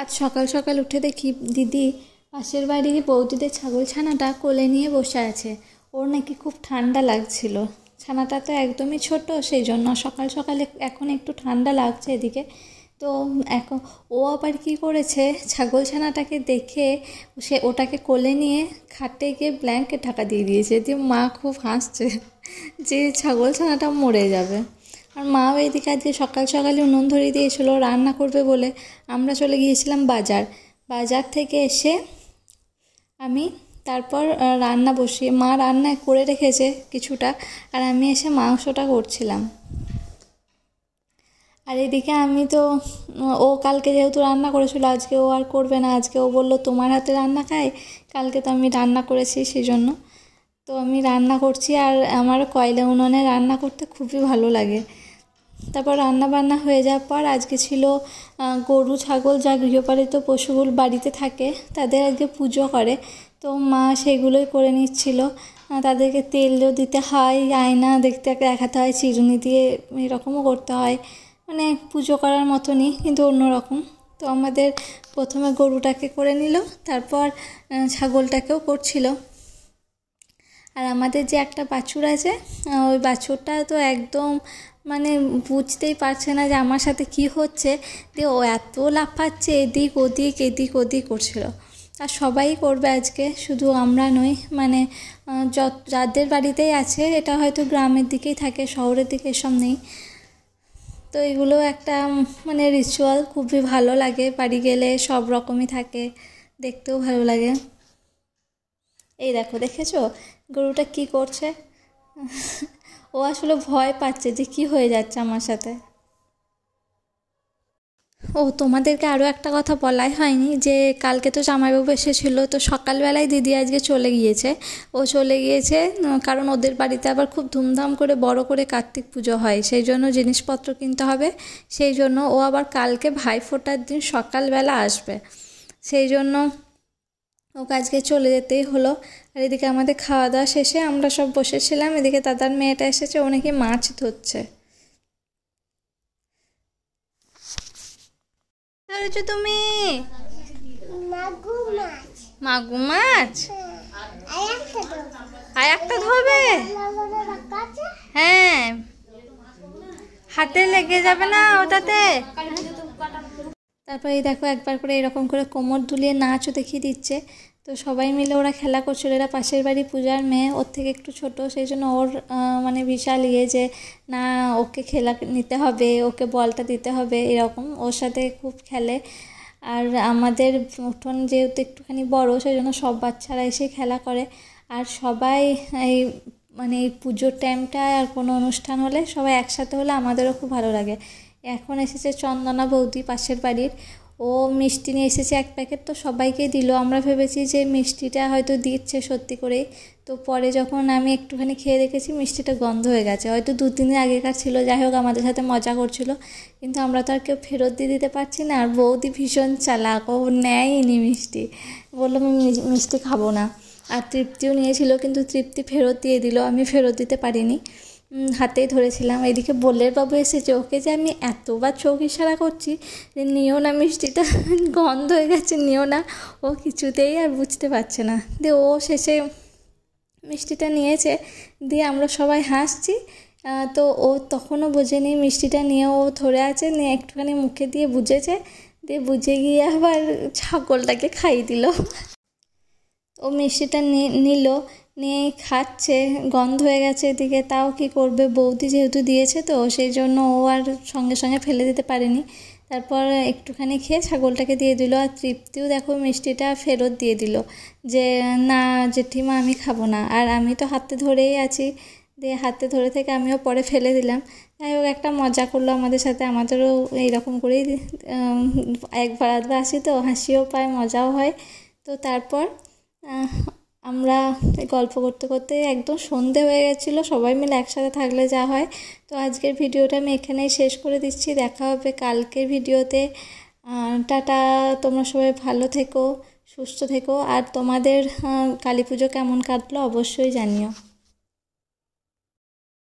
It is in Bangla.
আজ সকাল সকাল উঠে দেখি দিদি পাশের বাড়ির বৌদিদের ছাগল ছানাটা কোলে নিয়ে বসে আছে ওর নাকি খুব ঠান্ডা লাগছিল ছানাটা তো একদমই ছোট সেই জন্য সকাল সকালে এখন একটু ঠান্ডা লাগছে এদিকে তো এখন ও আবার কী করেছে ছাগল ছানাটাকে দেখে সে ওটাকে কোলে নিয়ে খাটে গিয়ে ব্ল্যাঙ্কেট ঢাকা দিয়ে দিয়েছে দিয়ে মা খুব হাসছে যে ছাগল ছানাটা মরে যাবে আর মাও এদিকে আজকে সকাল সকালে উনুন ধরিয়ে দিয়েছিলো রান্না করবে বলে আমরা চলে গিয়েছিলাম বাজার বাজার থেকে এসে আমি তারপর রান্না বসিয়ে মা রান্না করে রেখেছে কিছুটা আর আমি এসে মাংসটা করছিলাম আর এদিকে আমি তো ও কালকে যেহেতু রান্না করেছিল আজকে ও আর করবে না আজকে ও বললো তোমার হাতে রান্না খায় কালকে তো আমি রান্না করেছি সেই জন্য তো আমি রান্না করছি আর আমার কয়লা উনুনে রান্না করতে খুবই ভালো লাগে তারপর রান্না বান্না হয়ে যাওয়ার পর আজকে ছিল গরু ছাগল যা গৃহপালিত পশুগুলো বাড়িতে থাকে তাদের আজকে পুজো করে তো মা সেগুলোই করে নিচ্ছিল তাদেরকে তেলও দিতে হয় আয়না দেখতে দেখাতে হয় চিরুনি দিয়ে এরকমও করতে হয় মানে পুজো করার মতনই কিন্তু অন্যরকম তো আমাদের প্রথমে গরুটাকে করে নিল তারপর ছাগলটাকেও করছিল আর আমাদের যে একটা বাছুর আছে ওই বাছুরটা তো একদম মানে বুঝতেই পারছে না যে আমার সাথে কি হচ্ছে দিয়ে ও এত লাফাচ্ছে এদিক ওদিক এদিক ওদিক করছিল আর সবাই করবে আজকে শুধু আমরা নই মানে যত যাদের বাড়িতেই আছে এটা হয়তো গ্রামের দিকেই থাকে শহরের দিকে এসব নেই তো এগুলো একটা মানে রিচুয়াল খুবই ভালো লাগে বাড়ি গেলে সব রকমই থাকে দেখতেও ভালো লাগে এই দেখো দেখেছো গরুটা কি করছে ও আসলে ভয় পাচ্ছে যে কি হয়ে যাচ্ছে আমার সাথে ও তোমাদেরকে আরও একটা কথা বলাই হয়নি যে কালকে তো জামাইবাবু এসেছিলো তো সকালবেলায় দিদি আজকে চলে গিয়েছে ও চলে গিয়েছে কারণ ওদের বাড়িতে আবার খুব ধুমধাম করে বড় করে কার্তিক পুজো হয় সেই জন্য জিনিসপত্র কিনতে হবে সেই জন্য ও আবার কালকে ভাইফোঁটার দিন সকালবেলা আসবে সেই জন্য ওকে আজকে চলে যেতেই হলো আর এদিকে আমাদের খাওয়া দাওয়া শেষে আমরা সব বসেছিলাম এদিকে দাদার মেয়েটা এসেছে ও নাকি মাছ ধরছে ধরেছো তুমি মাগু মাছ হ্যাঁ, আর একটা ধরবে হ্যাঁ।, হ্যাঁ হাতে লেগে যাবে না ওটাতে তারপরে দেখো একবার করে এরকম করে কোমর দুলিয়ে নাচও দেখিয়ে দিচ্ছে তো সবাই মিলে ওরা খেলা করছিল এরা পাশের বাড়ি পূজার মেয়ে ওর থেকে একটু ছোট সেই জন্য ওর মানে বিশাল ইয়ে যে না ওকে খেলা নিতে হবে ওকে বলটা দিতে হবে এরকম ওর সাথে খুব খেলে আর আমাদের উঠোন যেহেতু একটুখানি বড় সেই জন্য সব বাচ্চারা এসে খেলা করে আর সবাই এই মানে এই পুজোর টাইমটা আর কোনো অনুষ্ঠান হলে সবাই একসাথে হলে আমাদেরও খুব ভালো লাগে এখন এসেছে চন্দনা বৌদি পাশের বাড়ির ও মিষ্টি নিয়ে এসেছে এক প্যাকেট তো সবাইকে দিল আমরা ভেবেছি যে মিষ্টিটা হয়তো দিচ্ছে সত্যি করে তো পরে যখন আমি একটুখানি খেয়ে দেখেছি মিষ্টিটা গন্ধ হয়ে গেছে হয়তো দু তিন দিন আগেকার ছিল যাই হোক আমাদের সাথে মজা করছিল কিন্তু আমরা তো আর কেউ ফেরত দিয়ে দিতে পারছি না আর বৌদি ভীষণ চালাক ও নেয়নি মিষ্টি বললো আমি মিষ্টি খাবো না আর তৃপ্তিও নিয়েছিল কিন্তু তৃপ্তি ফেরত দিয়ে দিল আমি ফেরত দিতে পারিনি হাতে ধরেছিলাম এদিকে বললের বাবু এসেছে ওকে যে আমি এতবার চোখ ইশারা করছি যে নিও না মিষ্টিটা গন্ধ হয়ে গেছে নিও না ও কিছুতেই আর বুঝতে পারছে না দিয়ে ও শেষে মিষ্টিটা নিয়েছে দিয়ে আমরা সবাই হাসছি তো ও তখনও বোঝেনি মিষ্টিটা নিয়ে ও ধরে আছে নিয়ে একটুখানি মুখে দিয়ে বুঝেছে দিয়ে বুঝে গিয়ে আবার ছাগলটাকে খাইয়ে দিল ও মিষ্টিটা নিল নিয়ে খাচ্ছে গন্ধ হয়ে গেছে এদিকে তাও কি করবে বৌদি যেহেতু দিয়েছে তো সেই জন্য ও আর সঙ্গে সঙ্গে ফেলে দিতে পারেনি তারপর একটুখানি খেয়ে ছাগলটাকে দিয়ে দিল আর তৃপ্তিও দেখো মিষ্টিটা ফেরত দিয়ে দিল যে না জেঠিমা আমি খাবো না আর আমি তো হাতে ধরেই আছি দিয়ে হাতে ধরে থেকে আমিও পরে ফেলে দিলাম যাই হোক একটা মজা করলো আমাদের সাথে আমাদেরও এইরকম করেই একবার আধবার আসি তো হাসিও পায় মজাও হয় তো তারপর আমরা গল্প করতে করতে একদম সন্ধে হয়ে গেছিলো সবাই মিলে একসাথে থাকলে যা হয় তো আজকের ভিডিওটা আমি এখানেই শেষ করে দিচ্ছি দেখা হবে কালকের ভিডিওতে টাটা তোমরা সবাই ভালো থেকো সুস্থ থেকো আর তোমাদের কালী পুজো কেমন কাটলো অবশ্যই জানিও